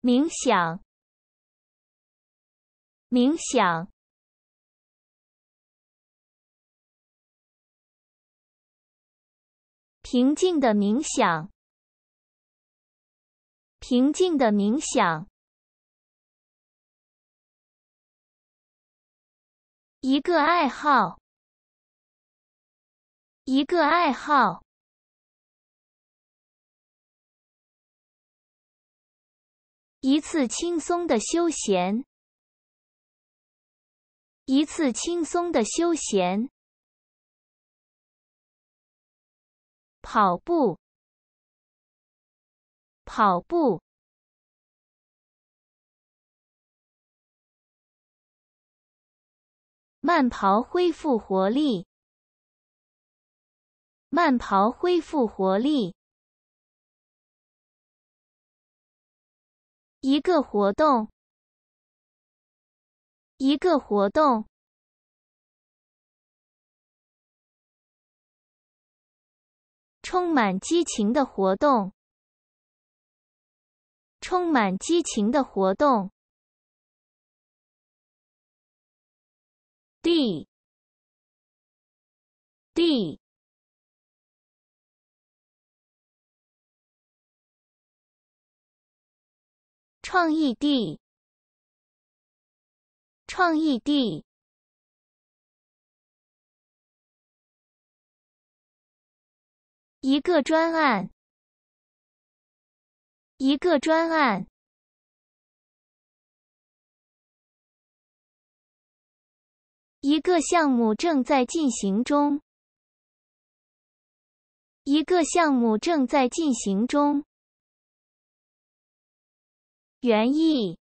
冥想，冥想，平静的冥想，平静的冥想，一个爱好，一个爱好。一次轻松的休闲，一次轻松的休闲，跑步，跑步，慢跑恢复活力，慢跑恢复活力。一个活动，一个活动，充满激情的活动，充满激情的活动。D D。创意地，创意地，一个专案，一个专案，一个项目正在进行中，一个项目正在进行中。园艺，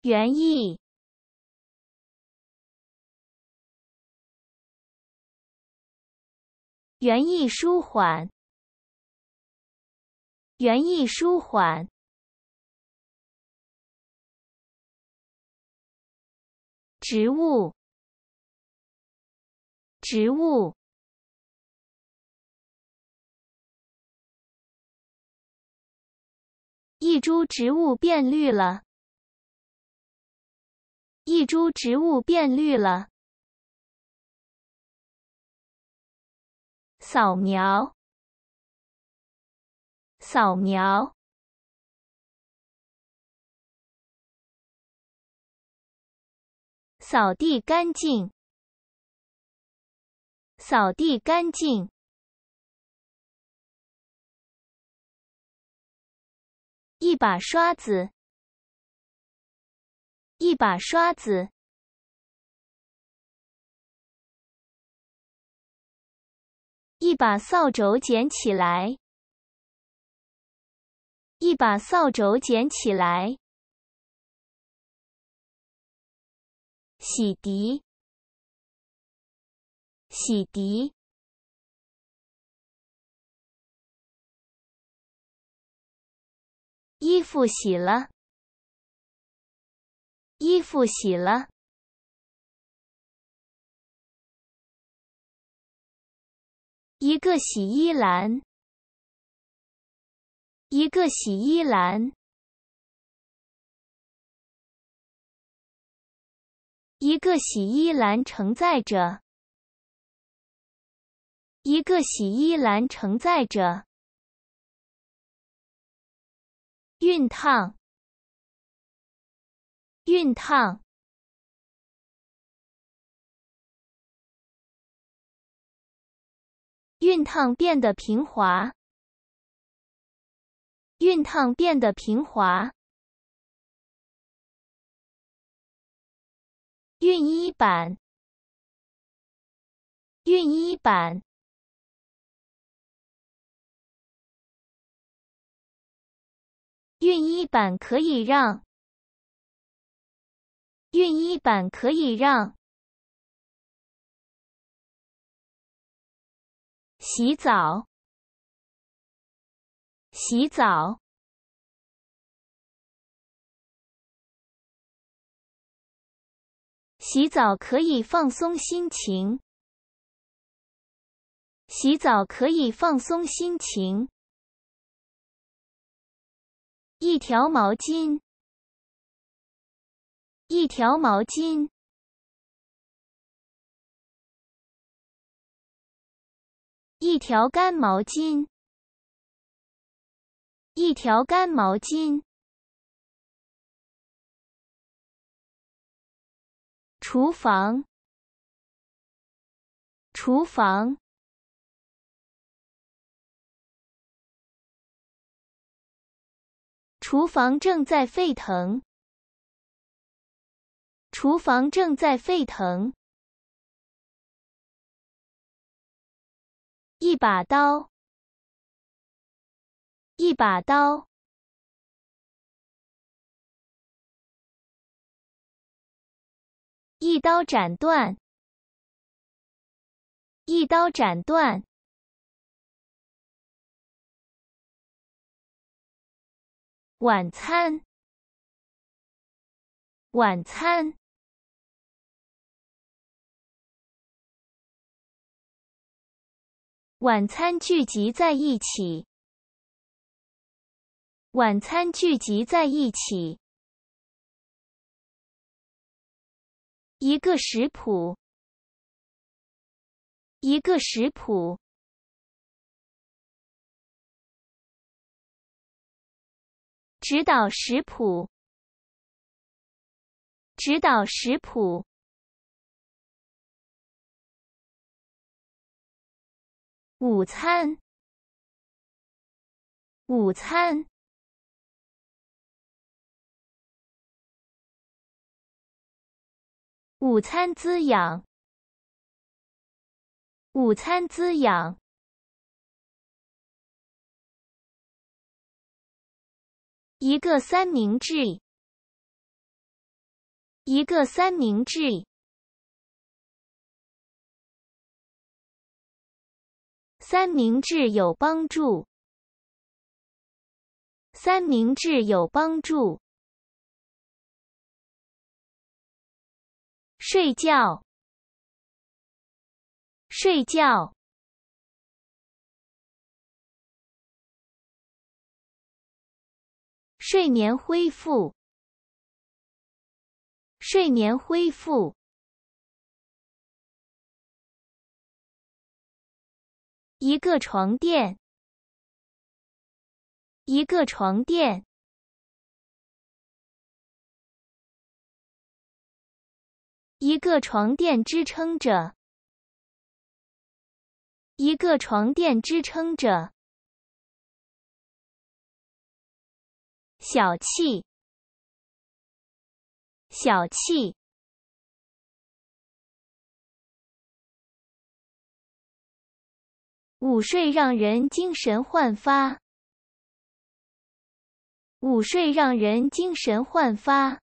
园艺，园艺舒缓，园艺舒缓，植物，植物。一株植物变绿了，一株植物变绿了。扫描，扫描，扫地干净，扫地干净。一把刷子，一把刷子，一把扫帚捡起来，一把扫帚捡起来，洗涤，洗涤。衣服洗了，衣服洗了，一个洗衣篮，一个洗衣篮，一个洗衣篮承载着，一个洗衣篮承载着。熨烫，熨烫，熨烫变得平滑，熨烫变得平滑，熨衣板，熨衣板。板可以让，熨衣板可以让洗澡，洗澡，洗澡可以放松心情，洗澡可以放松心情。一条毛巾，一条毛巾，一条干毛巾，一条干毛巾，厨房，厨房。厨房正在沸腾。厨房正在沸腾。一把刀，一把刀，一刀斩断，一刀斩断。晚餐，晚餐，晚餐聚集在一起，晚餐聚集在一起，一个食谱，一个食谱。指导食谱，指导食谱。午餐，午餐，午餐滋养，午餐滋养。一个三明治，一个三明治，三明治有帮助，三明治有帮助，睡觉，睡觉。睡眠恢复，睡眠恢复，一个床垫，一个床垫，一个床垫支撑着，一个床垫支撑着。小气，小气。午睡让人精神焕发，午睡让人精神焕发。